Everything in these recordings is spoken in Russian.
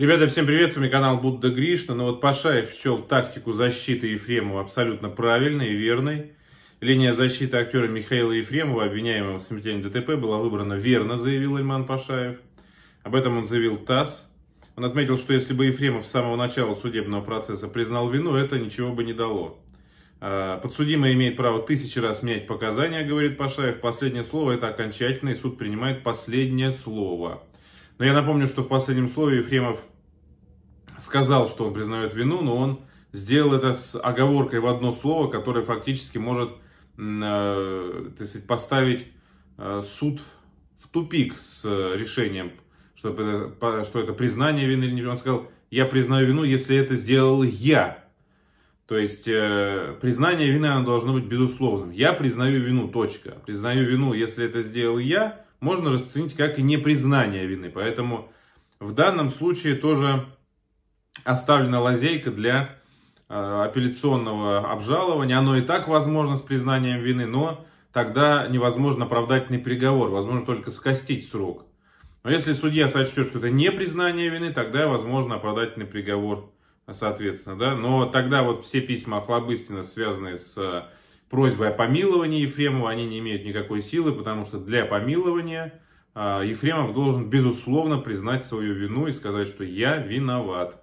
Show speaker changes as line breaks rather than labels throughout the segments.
Ребята, всем привет, с вами канал Будда Гришна. Ну вот Пашаев счел тактику защиты Ефремова абсолютно правильной и верной. Линия защиты актера Михаила Ефремова, обвиняемого в смятении ДТП, была выбрана верно, заявил Ильман Пашаев. Об этом он заявил ТАСС. Он отметил, что если бы Ефремов с самого начала судебного процесса признал вину, это ничего бы не дало. А, Подсудимый имеет право тысячи раз менять показания, говорит Пашаев. Последнее слово – это окончательное, суд принимает последнее слово. Но я напомню, что в последнем слове Ефремов сказал, что он признает вину, но он сделал это с оговоркой в одно слово, которое фактически может э, так сказать, поставить э, суд в тупик с э, решением, что это, что это признание вины или не. Он сказал, я признаю вину, если это сделал я. То есть признание вины оно должно быть безусловным. Я признаю вину, точка. Признаю вину, если это сделал я, можно расценить как и непризнание вины. Поэтому в данном случае тоже оставлена лазейка для э, апелляционного обжалования. Оно и так возможно с признанием вины, но тогда невозможно оправдательный приговор, возможно только скостить срок. Но если судья сочтет, что это не признание вины, тогда возможно оправдательный приговор, соответственно. Да? Но тогда вот все письма Охлобыстина, связанные с э, просьбой о помиловании Ефремова, они не имеют никакой силы, потому что для помилования э, Ефремов должен, безусловно, признать свою вину и сказать, что я виноват.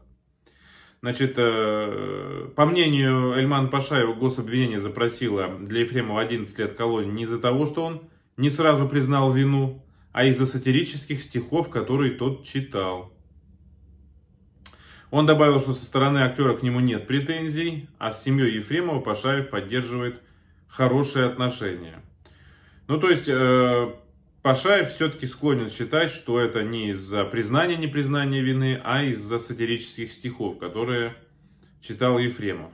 Значит, э, по мнению Эльман Пашаева, гособвинение запросило для Ефремова 11 лет колонии не из-за того, что он не сразу признал вину, а из-за сатирических стихов, которые тот читал. Он добавил, что со стороны актера к нему нет претензий, а с семьей Ефремова Пашаев поддерживает хорошие отношения. Ну, то есть, э, Пашаев все-таки склонен считать, что это не из-за признания непризнания вины, а из-за сатирических стихов, которые читал Ефремов.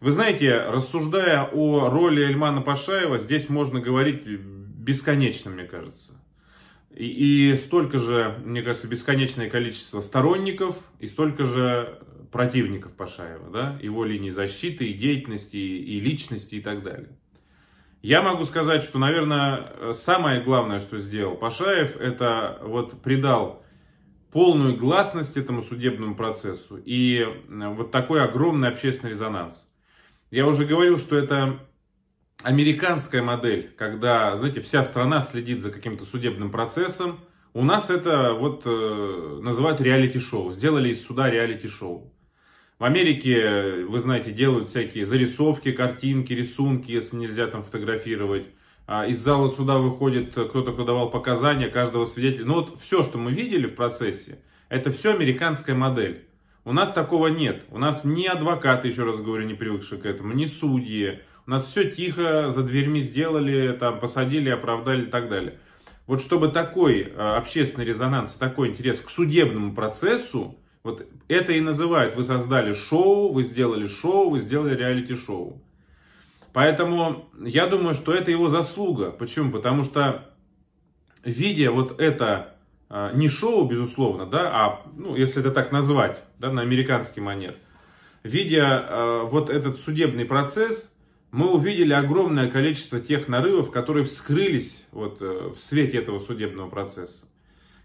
Вы знаете, рассуждая о роли Эльмана Пашаева, здесь можно говорить бесконечно, мне кажется. И, и столько же, мне кажется, бесконечное количество сторонников и столько же противников Пашаева, да, его линии защиты и деятельности и личности и так далее. Я могу сказать, что, наверное, самое главное, что сделал Пашаев, это вот придал полную гласность этому судебному процессу и вот такой огромный общественный резонанс. Я уже говорил, что это американская модель, когда, знаете, вся страна следит за каким-то судебным процессом. У нас это вот э, называют реалити-шоу. Сделали из суда реалити-шоу. В Америке, вы знаете, делают всякие зарисовки, картинки, рисунки, если нельзя там фотографировать. А из зала суда выходит кто-то, кто давал показания каждого свидетеля. Ну вот все, что мы видели в процессе, это все американская модель. У нас такого нет. У нас ни адвокаты, еще раз говорю, не привыкшие к этому, ни судьи. У нас все тихо, за дверьми сделали, там посадили, оправдали и так далее. Вот чтобы такой а, общественный резонанс, такой интерес к судебному процессу, вот это и называют, вы создали шоу, вы сделали шоу, вы сделали реалити-шоу. Поэтому я думаю, что это его заслуга. Почему? Потому что, видя вот это, а, не шоу, безусловно, да, а, ну, если это так назвать, да, на американский манер, видя а, вот этот судебный процесс, мы увидели огромное количество тех нарывов, которые вскрылись вот, э, в свете этого судебного процесса.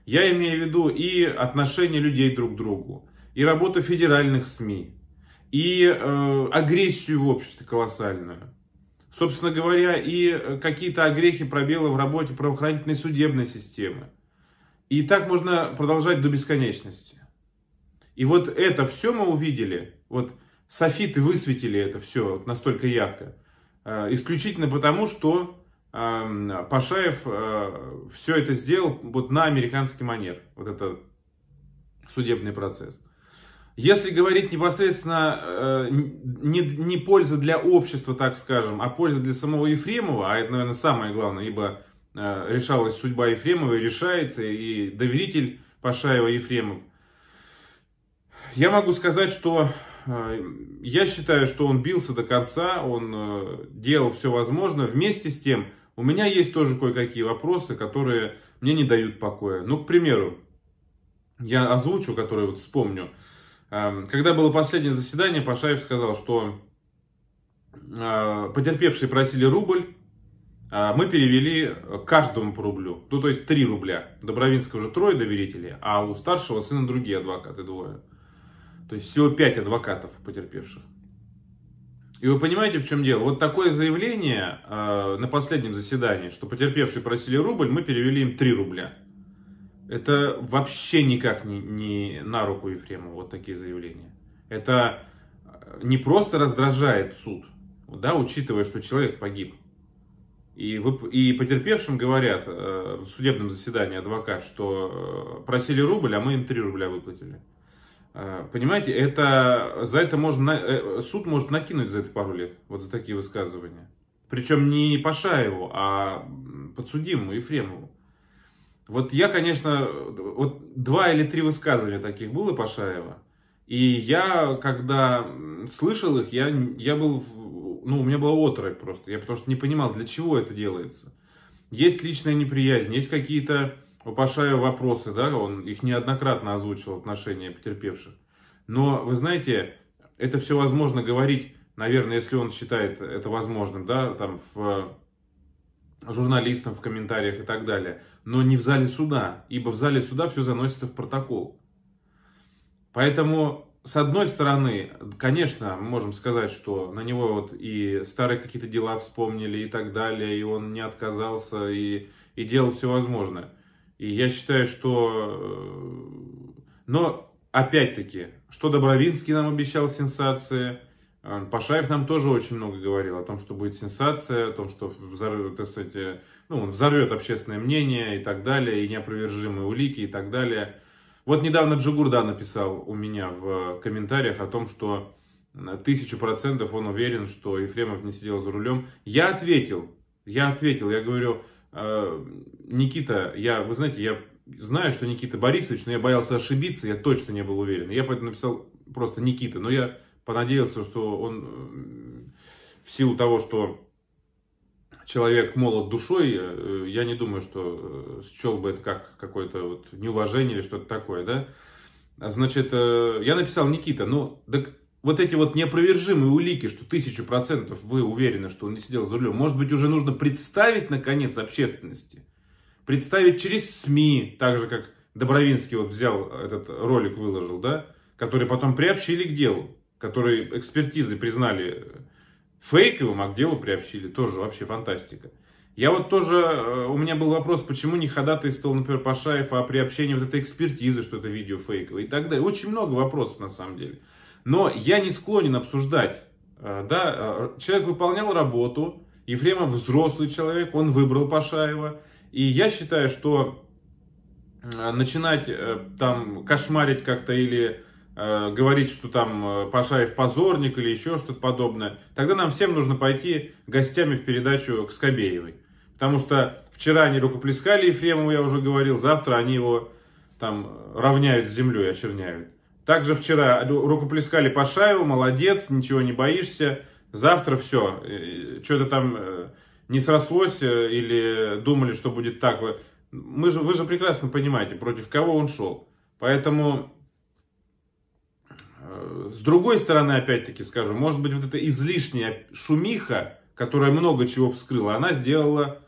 Я имею в виду и отношение людей друг к другу, и работу федеральных СМИ, и э, агрессию в обществе колоссальную. Собственно говоря, и э, какие-то огрехи, пробелы в работе правоохранительной судебной системы. И так можно продолжать до бесконечности. И вот это все мы увидели, вот софиты высветили это все настолько ярко, э, исключительно потому, что Пашаев э, все это сделал вот на американский манер, вот этот судебный процесс. Если говорить непосредственно э, не, не польза для общества, так скажем, а польза для самого Ефремова, а это, наверное, самое главное, ибо э, решалась судьба Ефремова, решается, и доверитель Пашаева Ефремов. Я могу сказать, что я считаю, что он бился до конца, он делал все возможное. Вместе с тем, у меня есть тоже кое-какие вопросы, которые мне не дают покоя. Ну, к примеру, я озвучу, которые вот вспомню. Эм, когда было последнее заседание, Пашаев сказал, что э, потерпевшие просили рубль, а мы перевели каждому по рублю, ну то есть 3 рубля. Добровинского уже трое доверителей, а у старшего сына другие адвокаты двое. То есть всего 5 адвокатов потерпевших. И вы понимаете, в чем дело? Вот такое заявление э, на последнем заседании, что потерпевшие просили рубль, мы перевели им 3 рубля. Это вообще никак не, не на руку Ефремову вот такие заявления. Это э, не просто раздражает суд, да, учитывая, что человек погиб. И, вы, и потерпевшим говорят э, в судебном заседании адвокат, что э, просили рубль, а мы им 3 рубля выплатили. А, понимаете, это, за это можно, э, суд может накинуть за это пару лет, вот за такие высказывания. Причем не Пашаеву, а подсудимому Ефремову. Вот я, конечно, вот два или три высказывания таких было Пашаева. И я, когда слышал их, я, я был, ну, у меня была отрыв просто. Я потому что не понимал, для чего это делается. Есть личная неприязнь, есть какие-то у Пашаева вопросы, да, он их неоднократно озвучил в отношении потерпевших. Но, вы знаете, это все возможно говорить, наверное, если он считает это возможным, да, там, в журналистам в комментариях и так далее, но не в зале суда, ибо в зале суда все заносится в протокол. Поэтому, с одной стороны, конечно, мы можем сказать, что на него вот и старые какие-то дела вспомнили и так далее, и он не отказался, и, и делал все возможное. И я считаю, что... Э, но, опять-таки, что Добровинский нам обещал сенсации, э, Пашаев нам тоже очень много говорил о том, что будет сенсация, о том, что взорвет, кстати, э, ну, он взорвет общественное мнение и так далее, и неопровержимые улики и так далее. Вот недавно Джигурда написал у меня в комментариях о том, что на тысячу процентов он уверен, что Ефремов не сидел за рулем. Я ответил, я ответил, я говорю, а, Никита, я, вы знаете, я знаю, что Никита Борисович, но я боялся ошибиться, я точно не был уверен. Я поэтому написал просто Никита, но я понадеялся, что он э, в силу того, что человек молод душой, э, я не думаю, что э, счел бы это как какое-то вот неуважение или что-то такое, да. А, значит, я написал Никита, но ну, так вот эти вот неопровержимые улики, что тысячу процентов вы уверены, что он не сидел за рулем, может быть, уже нужно представить, наконец, общественности. Представить через СМИ, так же, как Добровинский вот взял этот ролик, выложил, да, который потом приобщили к делу, который экспертизы признали фейковым, а к делу приобщили, тоже вообще фантастика. Я вот тоже, э, у меня был вопрос, почему не ходатайствовал, например, Пашаев о приобщении вот этой экспертизы, что это видео фейковое и так далее. Очень много вопросов на самом деле. Но я не склонен обсуждать. Э, да, э, человек выполнял работу, Ефремов взрослый человек, он выбрал Пашаева. И я считаю, что э, начинать там кошмарить как-то или говорить, что там Пашаев позорник или еще что-то подобное, тогда нам всем нужно пойти гостями в передачу к Скобеевой. Потому что вчера они рукоплескали Ефремову, я уже говорил, завтра они его там равняют с землей, очерняют. Также вчера рукоплескали шаю, молодец, ничего не боишься. Завтра все, э, что-то там э, не срослось э, или думали, что будет так. Мы же, вы же прекрасно понимаете, против кого он шел. Поэтому, с другой стороны, опять-таки скажу, может быть, вот эта излишняя шумиха, которая много чего вскрыла, она сделала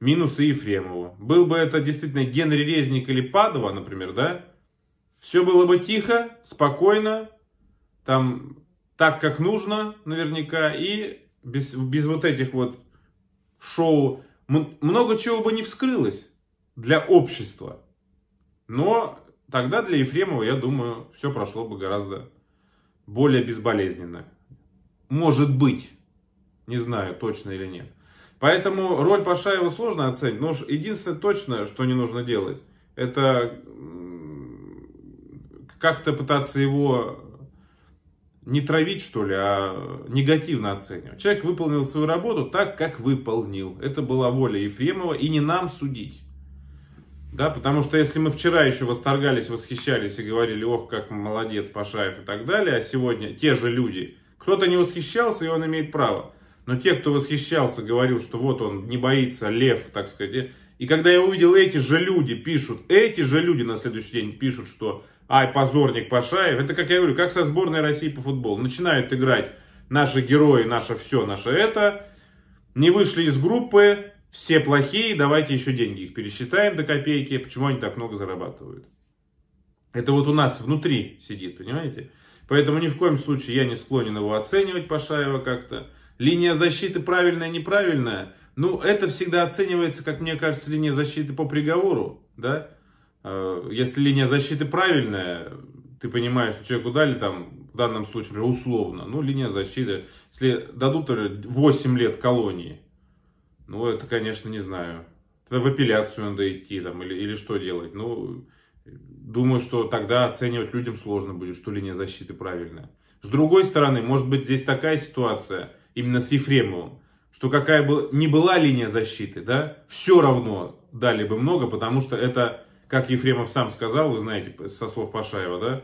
минусы Ефремову. Был бы это действительно Генри Резник или Падова, например, да, все было бы тихо, спокойно, там так, как нужно наверняка, и без, без вот этих вот шоу много чего бы не вскрылось для общества. Но тогда для Ефремова, я думаю, все прошло бы гораздо более безболезненно. Может быть. Не знаю, точно или нет. Поэтому роль Пашаева сложно оценить. Но уж единственное точно, что не нужно делать, это как-то пытаться его не травить, что ли, а негативно оценивать. Человек выполнил свою работу так, как выполнил. Это была воля Ефремова, и не нам судить. Да, потому что если мы вчера еще восторгались, восхищались и говорили, ох, как молодец Пашаев и так далее, а сегодня те же люди, кто-то не восхищался, и он имеет право. Но те, кто восхищался, говорил, что вот он не боится, лев, так сказать. И когда я увидел, эти же люди пишут, эти же люди на следующий день пишут, что ай, позорник Пашаев. Это, как я говорю, как со сборной России по футболу. Начинают играть наши герои, наше все, наше это. Не вышли из группы, все плохие, давайте еще деньги их пересчитаем до копейки. Почему они так много зарабатывают? Это вот у нас внутри сидит, понимаете? Поэтому ни в коем случае я не склонен его оценивать, Пашаева, как-то. Линия защиты правильная, неправильная. Ну, это всегда оценивается, как мне кажется, линия защиты по приговору, да? Э, если линия защиты правильная, ты понимаешь, что человеку дали там, в данном случае, например, условно, ну, линия защиты, если дадут 8 лет колонии, ну, это, конечно, не знаю. Тогда в апелляцию надо идти там или, или что делать. Ну, думаю, что тогда оценивать людям сложно будет, что линия защиты правильная. С другой стороны, может быть, здесь такая ситуация, именно с Ефремовым, что какая бы ни была линия защиты, да, все равно дали бы много, потому что это как Ефремов сам сказал, вы знаете, со слов Пашаева, да,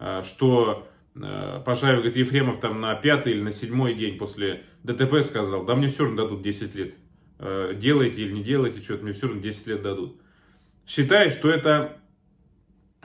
а, что э, Пашаев говорит, Ефремов там на пятый или на седьмой день после ДТП сказал, да мне все равно дадут 10 лет, э, делайте или не делайте что-то, мне все равно 10 лет дадут. Считая, что это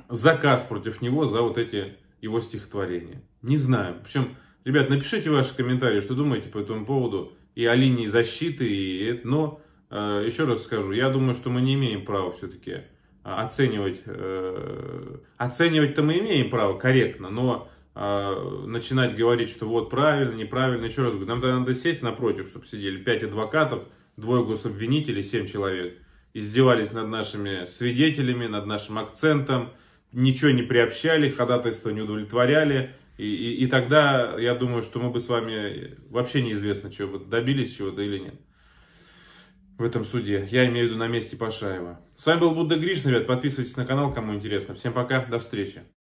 заказ против него за вот эти его стихотворения. Не знаю. В общем, ребят, напишите ваши комментарии, что думаете по этому поводу и о линии защиты, и, но э, еще раз скажу, я думаю, что мы не имеем права все-таки а, оценивать, э, оценивать-то мы имеем право корректно, но а, начинать говорить, что вот правильно, неправильно, еще раз говорю, нам тогда надо сесть напротив, чтобы сидели пять адвокатов, двое гособвинителей, семь человек, издевались над нашими свидетелями, над нашим акцентом, ничего не приобщали, ходатайство не удовлетворяли, и, и, и тогда я думаю, что мы бы с вами вообще неизвестно, чего бы добились чего-то или нет в этом суде. Я имею в виду на месте Пашаева. С вами был Будда Гриш, ребят. Подписывайтесь на канал, кому интересно. Всем пока, до встречи.